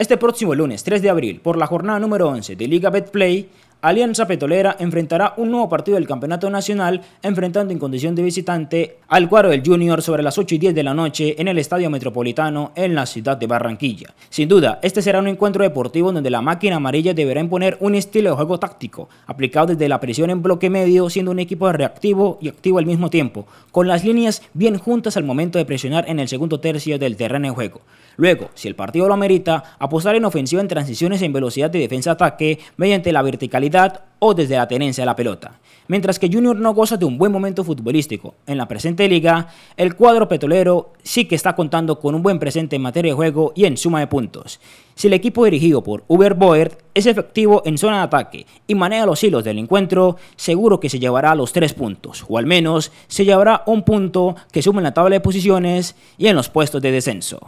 Este próximo lunes 3 de abril, por la jornada número 11 de Liga play. Alianza Petolera enfrentará un nuevo partido del Campeonato Nacional, enfrentando en condición de visitante al cuadro del Junior sobre las 8 y 10 de la noche en el Estadio Metropolitano en la ciudad de Barranquilla. Sin duda, este será un encuentro deportivo donde la máquina amarilla deberá imponer un estilo de juego táctico, aplicado desde la presión en bloque medio, siendo un equipo reactivo y activo al mismo tiempo, con las líneas bien juntas al momento de presionar en el segundo tercio del terreno de juego. Luego, si el partido lo amerita, apostar en ofensiva en transiciones en velocidad de defensa-ataque mediante la verticalidad o desde la tenencia de la pelota. Mientras que Junior no goza de un buen momento futbolístico en la presente liga, el cuadro petrolero sí que está contando con un buen presente en materia de juego y en suma de puntos. Si el equipo dirigido por Uber Boyd es efectivo en zona de ataque y maneja los hilos del encuentro, seguro que se llevará los tres puntos, o al menos se llevará un punto que suma en la tabla de posiciones y en los puestos de descenso.